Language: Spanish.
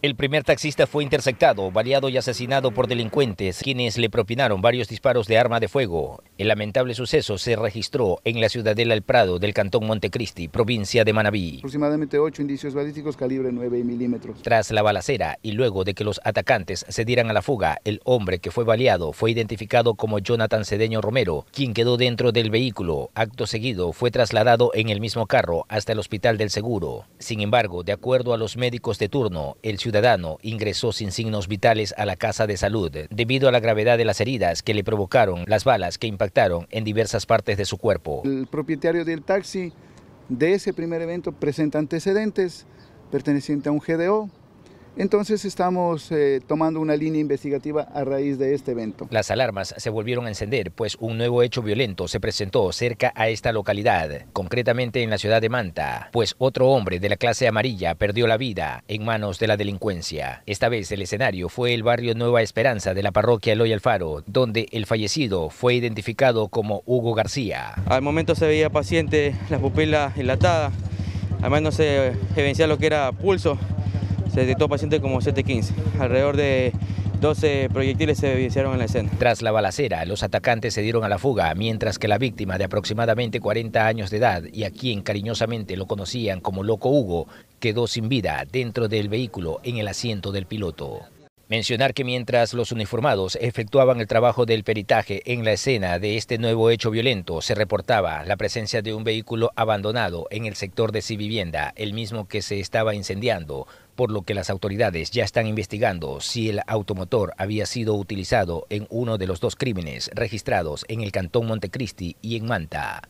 El primer taxista fue interceptado, baleado y asesinado por delincuentes, quienes le propinaron varios disparos de arma de fuego. El lamentable suceso se registró en la ciudadela El Prado del cantón Montecristi, provincia de Manabí. Aproximadamente ocho indicios balísticos calibre 9 milímetros. Tras la balacera y luego de que los atacantes se dieran a la fuga, el hombre que fue baleado fue identificado como Jonathan Cedeño Romero, quien quedó dentro del vehículo. Acto seguido fue trasladado en el mismo carro hasta el Hospital del Seguro. Sin embargo, de acuerdo a los médicos de turno, el ciudadano ingresó sin signos vitales a la casa de salud debido a la gravedad de las heridas que le provocaron las balas que impactaron en diversas partes de su cuerpo. El propietario del taxi de ese primer evento presenta antecedentes perteneciente a un GDO entonces estamos eh, tomando una línea investigativa a raíz de este evento. Las alarmas se volvieron a encender, pues un nuevo hecho violento se presentó cerca a esta localidad, concretamente en la ciudad de Manta, pues otro hombre de la clase amarilla perdió la vida en manos de la delincuencia. Esta vez el escenario fue el barrio Nueva Esperanza de la parroquia Eloy Alfaro, donde el fallecido fue identificado como Hugo García. Al momento se veía paciente, la pupila enlatada, además no se evidencia lo que era pulso, detectó paciente como 715. Alrededor de 12 proyectiles se evidenciaron en la escena. Tras la balacera, los atacantes se dieron a la fuga, mientras que la víctima de aproximadamente 40 años de edad y a quien cariñosamente lo conocían como Loco Hugo, quedó sin vida dentro del vehículo en el asiento del piloto. Mencionar que mientras los uniformados efectuaban el trabajo del peritaje en la escena de este nuevo hecho violento, se reportaba la presencia de un vehículo abandonado en el sector de vivienda, el mismo que se estaba incendiando, por lo que las autoridades ya están investigando si el automotor había sido utilizado en uno de los dos crímenes registrados en el Cantón Montecristi y en Manta.